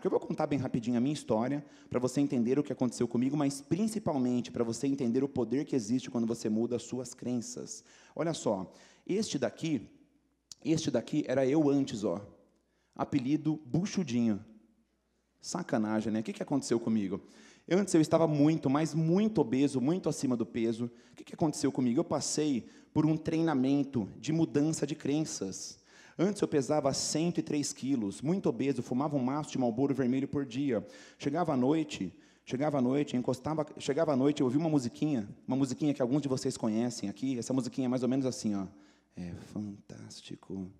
Porque eu vou contar bem rapidinho a minha história, para você entender o que aconteceu comigo, mas principalmente para você entender o poder que existe quando você muda as suas crenças. Olha só, este daqui, este daqui era eu antes, ó. Apelido Buchudinho. Sacanagem, né? O que, que aconteceu comigo? Eu, antes eu estava muito, mas muito obeso, muito acima do peso. O que, que aconteceu comigo? Eu passei por um treinamento de mudança de crenças. Antes eu pesava 103 quilos, muito obeso, fumava um maço de malboro vermelho por dia. Chegava à noite, chegava à noite, encostava, chegava à noite, eu ouvia uma musiquinha, uma musiquinha que alguns de vocês conhecem aqui. Essa musiquinha é mais ou menos assim, ó. É fantástico.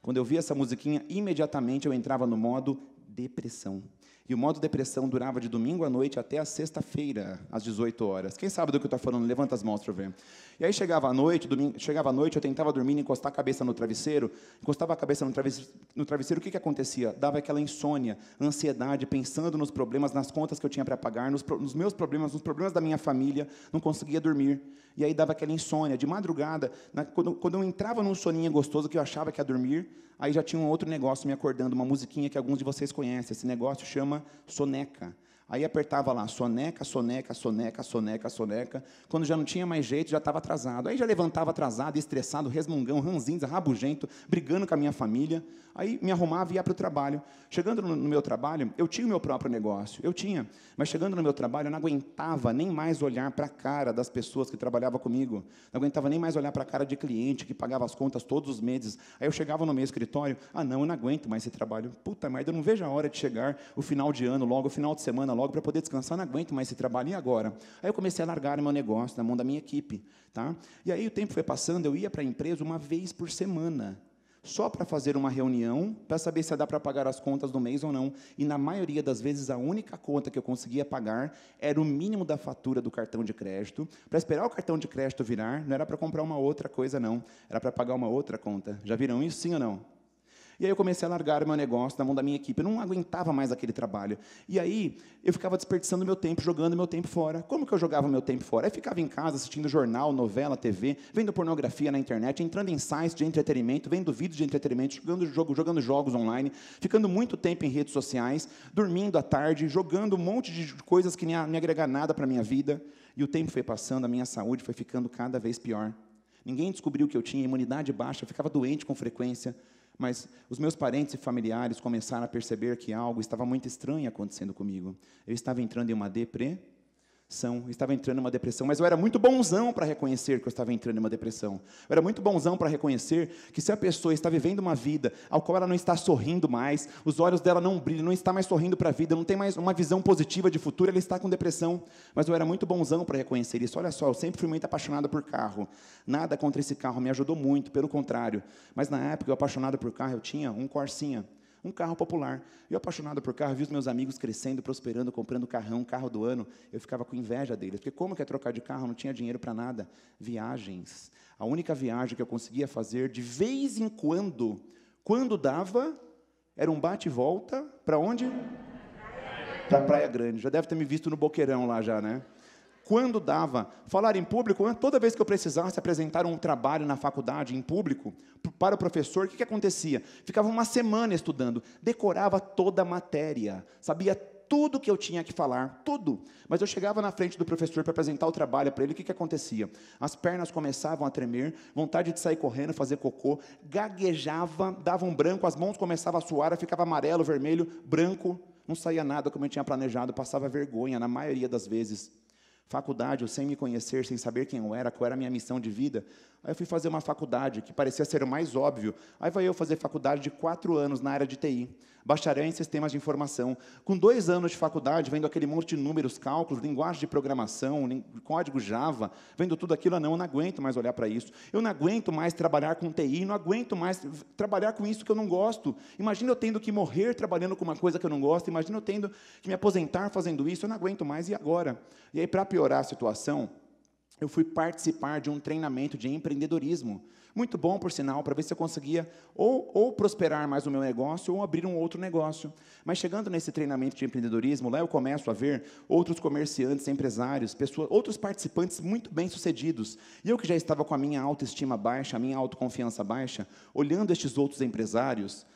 Quando eu via essa musiquinha, imediatamente eu entrava no modo depressão. E o modo depressão durava de domingo à noite até a sexta-feira, às 18 horas. Quem sabe do que eu estou falando? Levanta as mãos para ver. E aí chegava à noite, domingo, chegava a noite, eu tentava dormir, encostar a cabeça no travesseiro, encostava a cabeça no travesseiro, no travesseiro o que, que acontecia? Dava aquela insônia, ansiedade, pensando nos problemas, nas contas que eu tinha para pagar, nos, nos meus problemas, nos problemas da minha família, não conseguia dormir. E aí dava aquela insônia. De madrugada, na, quando, quando eu entrava num soninho gostoso que eu achava que ia dormir, aí já tinha um outro negócio me acordando, uma musiquinha que alguns de vocês conhecem. Esse negócio chama chama soneca. Aí apertava lá, soneca, soneca, soneca, soneca, soneca. Quando já não tinha mais jeito, já estava atrasado. Aí já levantava atrasado, estressado, resmungão, ranzinza, rabugento, brigando com a minha família. Aí me arrumava e ia para o trabalho. Chegando no meu trabalho, eu tinha o meu próprio negócio, eu tinha. Mas chegando no meu trabalho, eu não aguentava nem mais olhar para a cara das pessoas que trabalhavam comigo. Não aguentava nem mais olhar para a cara de cliente que pagava as contas todos os meses. Aí eu chegava no meu escritório, ah não, eu não aguento mais esse trabalho. Puta merda, eu não vejo a hora de chegar o final de ano, logo o final de semana, logo logo para poder descansar, não aguento mais esse trabalho, e agora? Aí eu comecei a largar meu negócio na mão da minha equipe. Tá? E aí o tempo foi passando, eu ia para a empresa uma vez por semana, só para fazer uma reunião, para saber se dá para pagar as contas do mês ou não. E na maioria das vezes, a única conta que eu conseguia pagar era o mínimo da fatura do cartão de crédito. Para esperar o cartão de crédito virar, não era para comprar uma outra coisa, não. Era para pagar uma outra conta. Já viram isso, sim ou não? E aí eu comecei a largar o meu negócio na mão da minha equipe. Eu não aguentava mais aquele trabalho. E aí eu ficava desperdiçando meu tempo, jogando meu tempo fora. Como que eu jogava meu tempo fora? Eu ficava em casa assistindo jornal, novela, TV, vendo pornografia na internet, entrando em sites de entretenimento, vendo vídeos de entretenimento, jogando, jogo, jogando jogos online, ficando muito tempo em redes sociais, dormindo à tarde, jogando um monte de coisas que nem me agregar nada para a minha vida. E o tempo foi passando, a minha saúde foi ficando cada vez pior. Ninguém descobriu que eu tinha imunidade baixa, eu ficava doente com frequência, mas os meus parentes e familiares começaram a perceber que algo estava muito estranho acontecendo comigo. Eu estava entrando em uma depressão eu estava entrando em uma depressão, mas eu era muito bonzão para reconhecer que eu estava entrando em uma depressão. Eu era muito bonzão para reconhecer que se a pessoa está vivendo uma vida ao qual ela não está sorrindo mais, os olhos dela não brilham, não está mais sorrindo para a vida, não tem mais uma visão positiva de futuro, ela está com depressão. Mas eu era muito bonzão para reconhecer isso. Olha só, eu sempre fui muito apaixonado por carro. Nada contra esse carro, me ajudou muito, pelo contrário. Mas na época eu apaixonado por carro, eu tinha um Corsinha um carro popular. Eu apaixonado por carro, vi os meus amigos crescendo, prosperando, comprando carrão, carro do ano. Eu ficava com inveja deles, porque como que é trocar de carro? Não tinha dinheiro para nada. Viagens. A única viagem que eu conseguia fazer de vez em quando, quando dava, era um bate e volta para onde? Para Praia Grande. Já deve ter me visto no Boqueirão lá já, né? quando dava, falar em público, né? toda vez que eu precisasse apresentar um trabalho na faculdade, em público, para o professor, o que, que acontecia? Ficava uma semana estudando, decorava toda a matéria, sabia tudo que eu tinha que falar, tudo. Mas eu chegava na frente do professor para apresentar o trabalho para ele, o que, que acontecia? As pernas começavam a tremer, vontade de sair correndo, fazer cocô, gaguejava, dava um branco, as mãos começavam a suar, ficava amarelo, vermelho, branco, não saía nada como eu tinha planejado, passava vergonha na maioria das vezes faculdade ou sem me conhecer, sem saber quem eu era, qual era a minha missão de vida, Aí eu fui fazer uma faculdade, que parecia ser o mais óbvio. Aí vai eu fazer faculdade de quatro anos na área de TI, bacharel em sistemas de informação. Com dois anos de faculdade, vendo aquele monte de números, cálculos, linguagem de programação, código Java, vendo tudo aquilo, não, eu não aguento mais olhar para isso. Eu não aguento mais trabalhar com TI, não aguento mais trabalhar com isso que eu não gosto. Imagina eu tendo que morrer trabalhando com uma coisa que eu não gosto, imagina eu tendo que me aposentar fazendo isso, eu não aguento mais, e agora? E aí, para piorar a situação, eu fui participar de um treinamento de empreendedorismo. Muito bom, por sinal, para ver se eu conseguia ou, ou prosperar mais o meu negócio ou abrir um outro negócio. Mas chegando nesse treinamento de empreendedorismo, lá eu começo a ver outros comerciantes, empresários, pessoas, outros participantes muito bem-sucedidos. E eu que já estava com a minha autoestima baixa, a minha autoconfiança baixa, olhando estes outros empresários,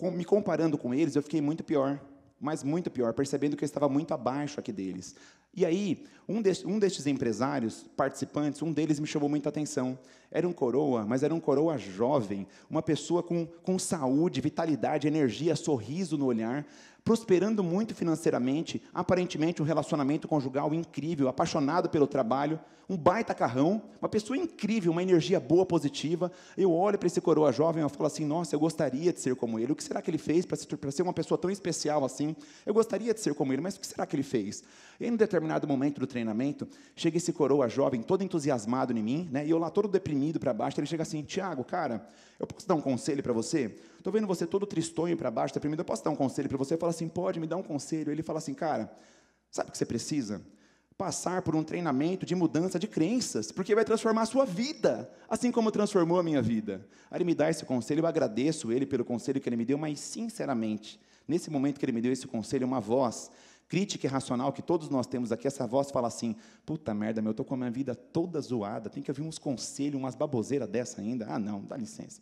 me comparando com eles, eu fiquei muito pior mas muito pior, percebendo que eu estava muito abaixo aqui deles. E aí, um, de, um destes empresários participantes, um deles me chamou muita atenção. Era um coroa, mas era um coroa jovem, uma pessoa com, com saúde, vitalidade, energia, sorriso no olhar, prosperando muito financeiramente, aparentemente um relacionamento conjugal incrível, apaixonado pelo trabalho, um baita carrão, uma pessoa incrível, uma energia boa, positiva. Eu olho para esse coroa jovem e falo assim: nossa, eu gostaria de ser como ele. O que será que ele fez para ser, uma pessoa tão especial assim? Eu gostaria de ser como ele, mas o que será que ele fez? E em um determinado determinado momento do treinamento, chega esse coroa jovem, todo entusiasmado em mim, né? e eu lá todo deprimido para baixo, ele chega assim, Tiago, cara, eu posso dar um conselho para você? Estou vendo você todo tristonho para baixo, deprimido, eu posso dar um conselho para você? Eu falo assim, pode, me dar um conselho. Ele fala assim, cara, sabe o que você precisa? Passar por um treinamento de mudança de crenças, porque vai transformar a sua vida, assim como transformou a minha vida. Aí ele me dá esse conselho, eu agradeço ele pelo conselho que ele me deu, mas sinceramente, nesse momento que ele me deu esse conselho, uma voz crítica irracional que todos nós temos aqui, essa voz fala assim: puta merda, meu, eu estou com a minha vida toda zoada, tem que ouvir uns conselhos, umas baboseiras dessa ainda. Ah, não, dá licença.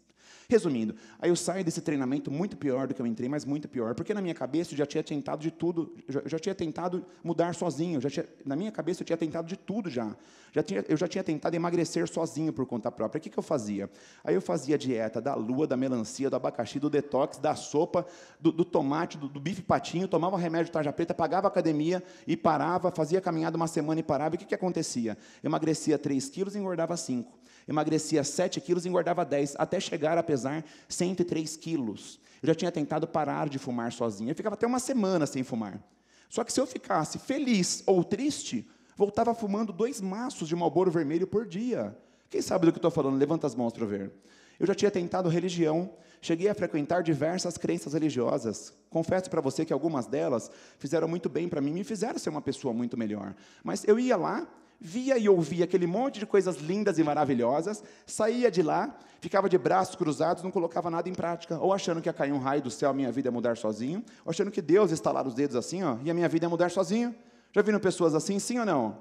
Resumindo, aí eu saio desse treinamento muito pior do que eu entrei, mas muito pior, porque na minha cabeça eu já tinha tentado de tudo, eu já tinha tentado mudar sozinho, já tinha, na minha cabeça eu tinha tentado de tudo já. já tinha, eu já tinha tentado emagrecer sozinho por conta própria. O que, que eu fazia? Aí eu fazia dieta da lua, da melancia, do abacaxi, do detox, da sopa, do, do tomate, do, do, bife patinho, tomava remédio tarja preta, pagava academia e parava, fazia caminhada uma semana e parava. E o que, que acontecia? Eu emagrecia 3 quilos e engordava 5. Emagrecia 7 quilos e engordava 10, até chegar a pesar 103 quilos. Eu já tinha tentado parar de fumar sozinho. Eu ficava até uma semana sem fumar. Só que se eu ficasse feliz ou triste, voltava fumando dois maços de malboro vermelho por dia. Quem sabe do que estou falando? Levanta as mãos para ver. Eu já tinha tentado religião, cheguei a frequentar diversas crenças religiosas. Confesso para você que algumas delas fizeram muito bem para mim, me fizeram ser uma pessoa muito melhor. Mas eu ia lá, via e ouvia aquele monte de coisas lindas e maravilhosas, saía de lá, ficava de braços cruzados, não colocava nada em prática, ou achando que ia cair um raio do céu, minha vida ia mudar sozinho, ou achando que Deus ia estalar os dedos assim, ó, e a minha vida ia mudar sozinho. Já viram pessoas assim, sim ou não?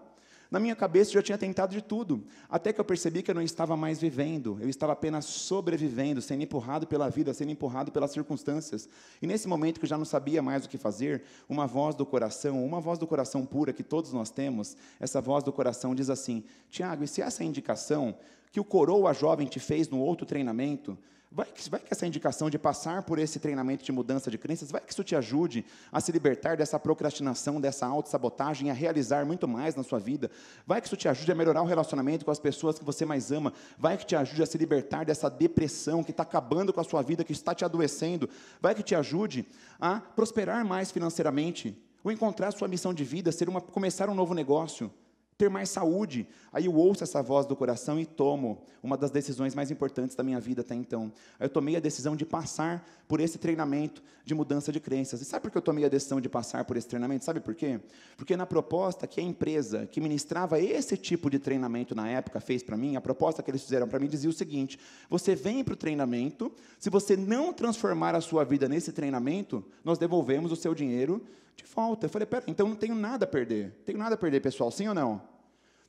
Na minha cabeça eu já tinha tentado de tudo, até que eu percebi que eu não estava mais vivendo, eu estava apenas sobrevivendo, sendo empurrado pela vida, sendo empurrado pelas circunstâncias. E nesse momento que eu já não sabia mais o que fazer, uma voz do coração, uma voz do coração pura que todos nós temos, essa voz do coração diz assim: Tiago, e se essa indicação que o coroa jovem te fez no outro treinamento, Vai que, vai que essa indicação de passar por esse treinamento de mudança de crenças, vai que isso te ajude a se libertar dessa procrastinação, dessa auto sabotagem, a realizar muito mais na sua vida. Vai que isso te ajude a melhorar o relacionamento com as pessoas que você mais ama. Vai que te ajude a se libertar dessa depressão que está acabando com a sua vida, que está te adoecendo. Vai que te ajude a prosperar mais financeiramente, ou encontrar sua missão de vida, ser uma, começar um novo negócio ter mais saúde. Aí eu ouço essa voz do coração e tomo uma das decisões mais importantes da minha vida até então. Aí eu tomei a decisão de passar por esse treinamento de mudança de crenças. E sabe por que eu tomei a decisão de passar por esse treinamento? Sabe por quê? Porque na proposta que a empresa que ministrava esse tipo de treinamento na época fez para mim, a proposta que eles fizeram para mim dizia o seguinte: você vem para o treinamento, se você não transformar a sua vida nesse treinamento, nós devolvemos o seu dinheiro de volta. Eu falei, pera, então não tenho nada a perder. Tenho nada a perder, pessoal, sim ou não?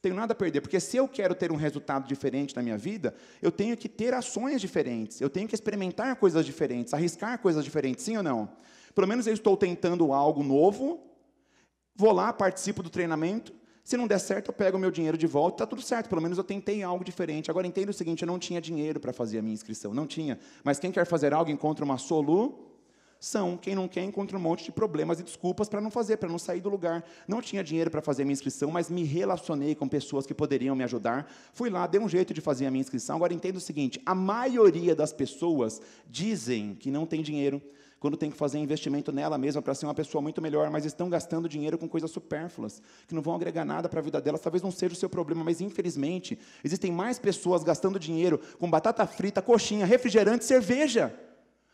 Tenho nada a perder, porque se eu quero ter um resultado diferente na minha vida, eu tenho que ter ações diferentes, eu tenho que experimentar coisas diferentes, arriscar coisas diferentes, sim ou não? Pelo menos eu estou tentando algo novo, vou lá, participo do treinamento, se não der certo, eu pego o meu dinheiro de volta, está tudo certo, pelo menos eu tentei algo diferente. Agora entenda o seguinte: eu não tinha dinheiro para fazer a minha inscrição, não tinha. Mas quem quer fazer algo encontra uma solução são quem não quer encontra um monte de problemas e desculpas para não fazer, para não sair do lugar. Não tinha dinheiro para fazer a minha inscrição, mas me relacionei com pessoas que poderiam me ajudar. Fui lá, dei um jeito de fazer a minha inscrição. Agora entendo o seguinte: a maioria das pessoas dizem que não tem dinheiro quando tem que fazer investimento nela mesma para ser uma pessoa muito melhor, mas estão gastando dinheiro com coisas supérfluas, que não vão agregar nada para a vida delas, talvez não seja o seu problema, mas infelizmente existem mais pessoas gastando dinheiro com batata frita, coxinha, refrigerante, cerveja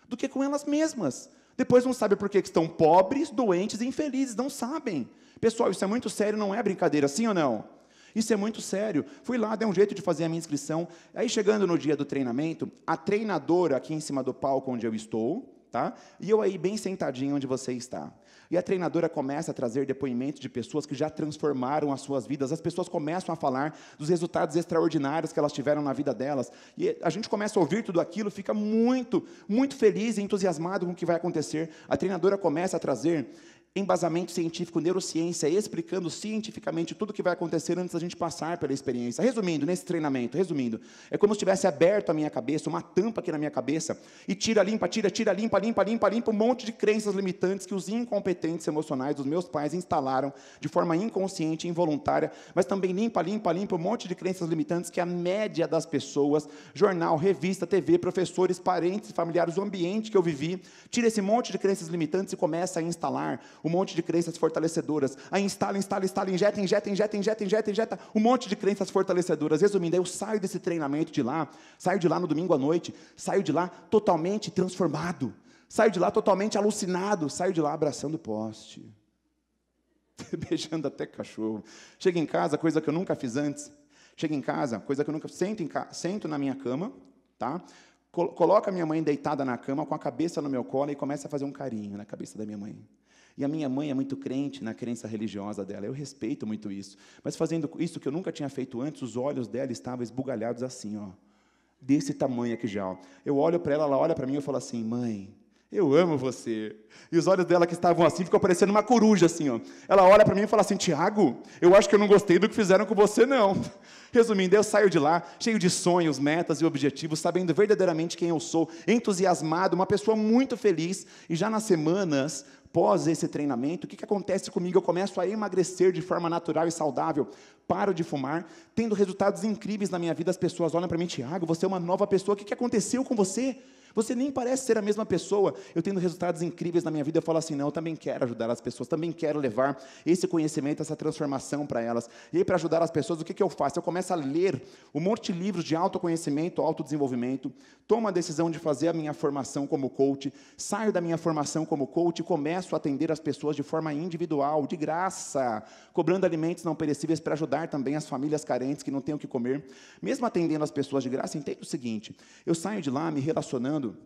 do que com elas mesmas. Depois não sabem por que estão pobres, doentes e infelizes, não sabem. Pessoal, isso é muito sério, não é brincadeira, sim ou não? Isso é muito sério. Fui lá, dei um jeito de fazer a minha inscrição. Aí, chegando no dia do treinamento, a treinadora aqui em cima do palco onde eu estou, tá? E eu aí bem sentadinho onde você está. E a treinadora começa a trazer depoimentos de pessoas que já transformaram as suas vidas. As pessoas começam a falar dos resultados extraordinários que elas tiveram na vida delas. E a gente começa a ouvir tudo aquilo, fica muito, muito feliz e entusiasmado com o que vai acontecer. A treinadora começa a trazer embasamento científico, neurociência, explicando cientificamente tudo o que vai acontecer antes da gente passar pela experiência. Resumindo, nesse treinamento, resumindo, é como se tivesse aberto a minha cabeça, uma tampa aqui na minha cabeça, e tira, limpa, tira, tira, limpa, limpa, limpa, limpa, um monte de crenças limitantes que os incompetentes emocionais dos meus pais instalaram de forma inconsciente, involuntária, mas também limpa, limpa, limpa, um monte de crenças limitantes que a média das pessoas, jornal, revista, TV, professores, parentes, familiares, o ambiente que eu vivi, tira esse monte de crenças limitantes e começa a instalar um monte de crenças fortalecedoras. Aí instala, instala, instala, injeta, injeta, injeta, injeta, injeta, injeta, um monte de crenças fortalecedoras. Resumindo, eu saio desse treinamento de lá, saio de lá no domingo à noite, saio de lá totalmente transformado, saio de lá totalmente alucinado, saio de lá abraçando poste, beijando até cachorro. Chego em casa, coisa que eu nunca fiz antes. Chego em casa, coisa que eu nunca sento, em ca... sento na minha cama, tá? Coloca minha mãe deitada na cama com a cabeça no meu colo e começa a fazer um carinho na cabeça da minha mãe. E a minha mãe é muito crente na crença religiosa dela, eu respeito muito isso. Mas fazendo isso que eu nunca tinha feito antes, os olhos dela estavam esbugalhados assim, ó, desse tamanho aqui já. Ó. Eu olho para ela, ela olha para mim e eu falo assim: mãe, eu amo você. E os olhos dela que estavam assim ficam parecendo uma coruja, assim, ó. Ela olha para mim e fala assim: Tiago, eu acho que eu não gostei do que fizeram com você, não. Resumindo, eu saio de lá cheio de sonhos, metas e objetivos, sabendo verdadeiramente quem eu sou, entusiasmado, uma pessoa muito feliz. E já nas semanas pós esse treinamento, o que, que acontece comigo? Eu começo a emagrecer de forma natural e saudável, paro de fumar, tendo resultados incríveis na minha vida. As pessoas olham para mim, Tiago, você é uma nova pessoa, o que, que aconteceu com você? Você nem parece ser a mesma pessoa. Eu tendo resultados incríveis na minha vida, eu falo assim: não, eu também quero ajudar as pessoas, também quero levar esse conhecimento, essa transformação para elas. E aí, para ajudar as pessoas, o que, que eu faço? Eu começo a ler um monte de livros de autoconhecimento, autodesenvolvimento, tomo a decisão de fazer a minha formação como coach, saio da minha formação como coach e começo a atender as pessoas de forma individual, de graça, cobrando alimentos não perecíveis para ajudar também as famílias carentes que não têm o que comer. Mesmo atendendo as pessoas de graça, entenda o seguinte: eu saio de lá me relacionando relacionando,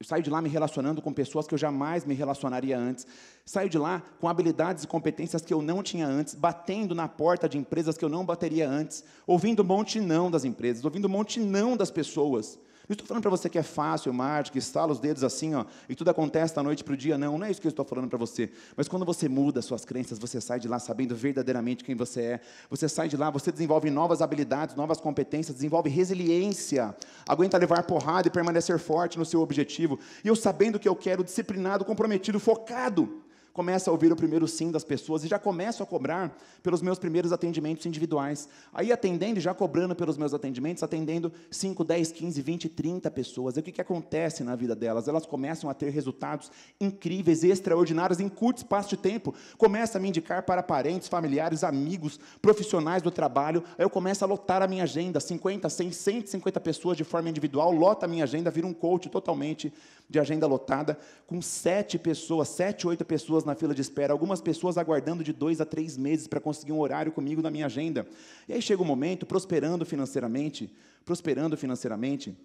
eu saio de lá me relacionando com pessoas que eu jamais me relacionaria antes. Saio de lá com habilidades e competências que eu não tinha antes, batendo na porta de empresas que eu não bateria antes, ouvindo um monte não das empresas, ouvindo um monte não das pessoas. Não estou falando para você que é fácil, é mágico, estala os dedos assim, ó, e tudo acontece da noite para o dia. Não, não é isso que eu estou falando para você. Mas quando você muda suas crenças, você sai de lá sabendo verdadeiramente quem você é. Você sai de lá, você desenvolve novas habilidades, novas competências, desenvolve resiliência, aguenta levar porrada e permanecer forte no seu objetivo. E eu sabendo o que eu quero, disciplinado, comprometido, focado começo a ouvir o primeiro sim das pessoas e já começo a cobrar pelos meus primeiros atendimentos individuais. Aí atendendo, já cobrando pelos meus atendimentos, atendendo 5, 10, 15, 20, 30 pessoas. E o que, que acontece na vida delas? Elas começam a ter resultados incríveis, extraordinários, em curto espaço de tempo. Começa a me indicar para parentes, familiares, amigos, profissionais do trabalho. Aí eu começo a lotar a minha agenda, 50, 100, 150 pessoas de forma individual, lota a minha agenda, vira um coach totalmente de agenda lotada, com sete pessoas, sete, oito pessoas pessoas na fila de espera, algumas pessoas aguardando de dois a três meses para conseguir um horário comigo na minha agenda. E aí chega o um momento, prosperando financeiramente, prosperando financeiramente,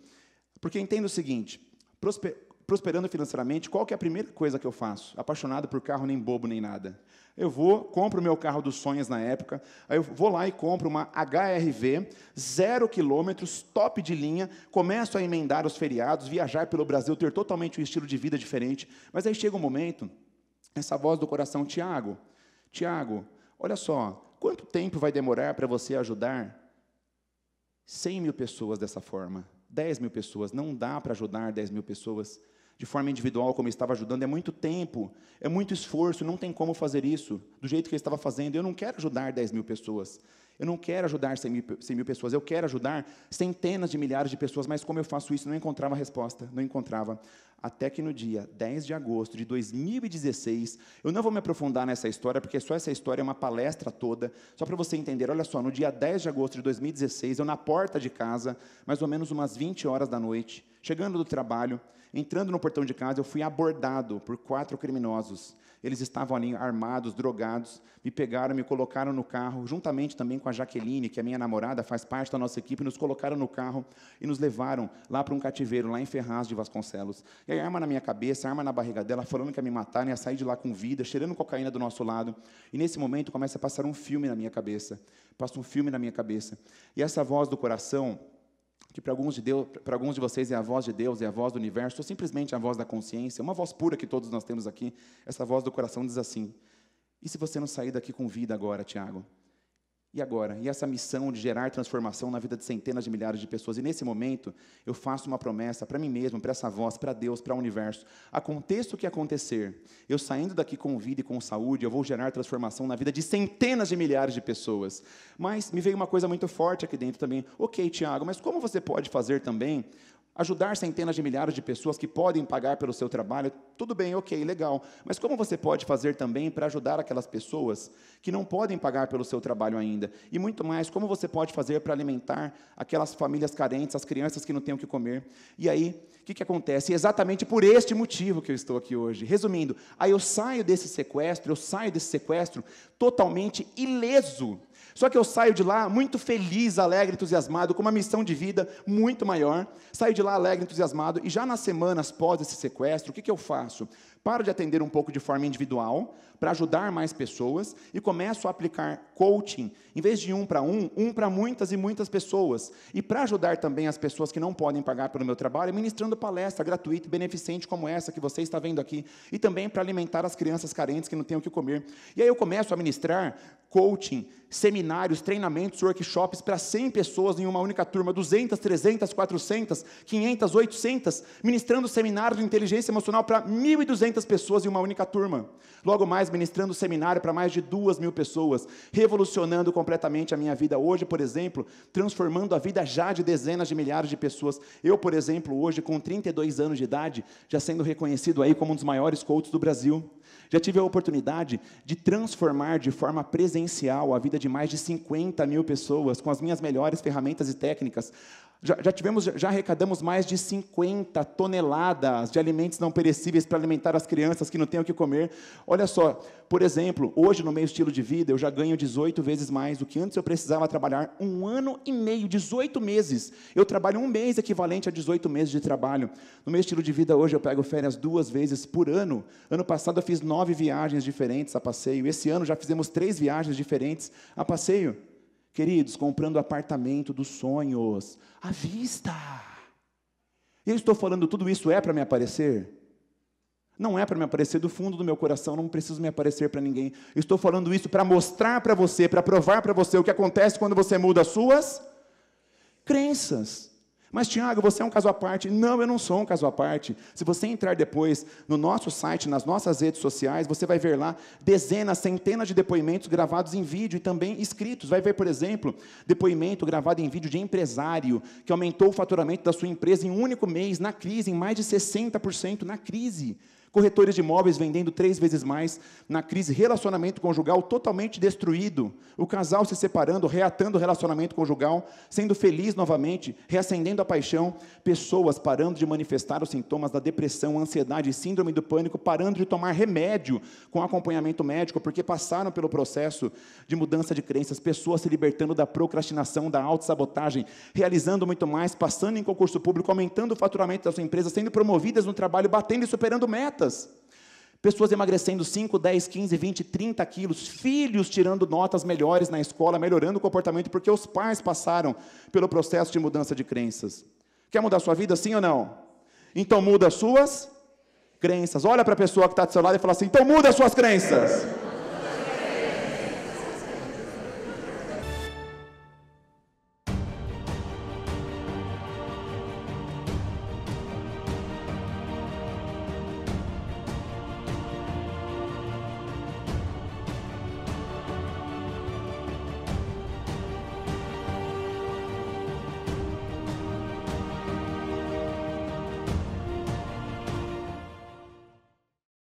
porque entenda o seguinte, prosper, prosperando financeiramente, qual que é a primeira coisa que eu faço? Apaixonado por carro, nem bobo, nem nada. Eu vou, compro o meu carro dos sonhos na época, aí eu vou lá e compro uma HRV, zero quilômetros, top de linha, começo a emendar os feriados, viajar pelo Brasil, ter totalmente um estilo de vida diferente, mas aí chega um momento essa voz do coração, Tiago, Tiago, olha só, quanto tempo vai demorar para você ajudar 100 mil pessoas dessa forma? 10 mil pessoas, não dá para ajudar 10 mil pessoas de forma individual, como eu estava ajudando, é muito tempo, é muito esforço, não tem como fazer isso do jeito que eu estava fazendo. Eu não quero ajudar 10 mil pessoas, eu não quero ajudar 100 mil, 100 mil, pessoas, eu quero ajudar centenas de milhares de pessoas, mas como eu faço isso? Não encontrava resposta, não encontrava. Até que no dia 10 de agosto de 2016, eu não vou me aprofundar nessa história, porque só essa história é uma palestra toda, só para você entender. Olha só, no dia 10 de agosto de 2016, eu na porta de casa, mais ou menos umas 20 horas da noite, chegando do trabalho, entrando no portão de casa, eu fui abordado por quatro criminosos. Eles estavam ali armados, drogados, me pegaram, me colocaram no carro, juntamente também com a Jaqueline, que é minha namorada, faz parte da nossa equipe, nos colocaram no carro e nos levaram lá para um cativeiro, lá em Ferraz de Vasconcelos. E aí, arma na minha cabeça, arma na barriga dela, falando que ia me matar, né, ia sair de lá com vida, cheirando cocaína do nosso lado. E nesse momento começa a passar um filme na minha cabeça. Passa um filme na minha cabeça. E essa voz do coração que para alguns, de Deus, alguns de vocês é a voz de Deus, é a voz do universo, ou simplesmente a voz da consciência, uma voz pura que todos nós temos aqui, essa voz do coração diz assim: E se você não sair daqui com vida agora, Tiago? E agora? E essa missão de gerar transformação na vida de centenas de milhares de pessoas? E nesse momento, eu faço uma promessa para mim mesmo, para essa voz, para Deus, para o universo. Aconteça o que acontecer, eu saindo daqui com vida e com saúde, eu vou gerar transformação na vida de centenas de milhares de pessoas. Mas me veio uma coisa muito forte aqui dentro também. Ok, Tiago, mas como você pode fazer também ajudar centenas de milhares de pessoas que podem pagar pelo seu trabalho, tudo bem, ok, legal. Mas como você pode fazer também para ajudar aquelas pessoas que não podem pagar pelo seu trabalho ainda? E muito mais, como você pode fazer para alimentar aquelas famílias carentes, as crianças que não têm o que comer? E aí, o que, que acontece? E exatamente por este motivo que eu estou aqui hoje. Resumindo, aí eu saio desse sequestro, eu saio desse sequestro totalmente ileso só que eu saio de lá muito feliz, alegre, entusiasmado, com uma missão de vida muito maior. Saio de lá alegre, entusiasmado, e já nas semanas pós esse sequestro, o que, que eu faço? Paro de atender um pouco de forma individual, para ajudar mais pessoas, e começo a aplicar coaching, em vez de um para um, um para muitas e muitas pessoas. E para ajudar também as pessoas que não podem pagar pelo meu trabalho, é ministrando palestra gratuita e beneficente como essa que você está vendo aqui, e também para alimentar as crianças carentes que não têm o que comer. E aí eu começo a ministrar coaching, seminários, treinamentos, workshops para 100 pessoas em uma única turma, 200, 300, 400, 500, 800, ministrando seminários de inteligência emocional para 1.200 300 pessoas em uma única turma. Logo mais, ministrando seminário para mais de duas mil pessoas, revolucionando completamente a minha vida hoje, por exemplo, transformando a vida já de dezenas de milhares de pessoas. Eu, por exemplo, hoje, com 32 anos de idade, já sendo reconhecido aí como um dos maiores coaches do Brasil. Já tive a oportunidade de transformar de forma presencial a vida de mais de 50 mil pessoas com as minhas melhores ferramentas e técnicas. Já, já, tivemos, já arrecadamos mais de 50 toneladas de alimentos não perecíveis para alimentar as crianças que não têm o que comer. Olha só, por exemplo, hoje no meu estilo de vida eu já ganho 18 vezes mais do que antes eu precisava trabalhar um ano e meio, 18 meses. Eu trabalho um mês equivalente a 18 meses de trabalho. No meu estilo de vida hoje eu pego férias duas vezes por ano. Ano passado eu fiz nove viagens diferentes a passeio. Esse ano já fizemos três viagens diferentes a passeio. Queridos, comprando apartamento dos sonhos, à vista. Eu estou falando tudo isso é para me aparecer? Não é para me aparecer do fundo do meu coração, não preciso me aparecer para ninguém. estou falando isso para mostrar para você, para provar para você o que acontece quando você muda as suas crenças. Mas, Tiago, você é um caso à parte. Não, eu não sou um caso à parte. Se você entrar depois no nosso site, nas nossas redes sociais, você vai ver lá dezenas, centenas de depoimentos gravados em vídeo e também escritos. Vai ver, por exemplo, depoimento gravado em vídeo de empresário que aumentou o faturamento da sua empresa em um único mês, na crise, em mais de 60% na crise corretores de imóveis vendendo três vezes mais, na crise relacionamento conjugal totalmente destruído, o casal se separando, reatando o relacionamento conjugal, sendo feliz novamente, reacendendo a paixão, pessoas parando de manifestar os sintomas da depressão, ansiedade, síndrome do pânico, parando de tomar remédio com acompanhamento médico, porque passaram pelo processo de mudança de crenças, pessoas se libertando da procrastinação, da autossabotagem, realizando muito mais, passando em concurso público, aumentando o faturamento da sua empresa, sendo promovidas no trabalho, batendo e superando metas. Pessoas emagrecendo 5, 10, 15, 20, 30 quilos, filhos tirando notas melhores na escola, melhorando o comportamento, porque os pais passaram pelo processo de mudança de crenças. Quer mudar sua vida, sim ou não? Então muda suas crenças. Olha para a pessoa que está do seu lado e fala assim: então muda suas crenças.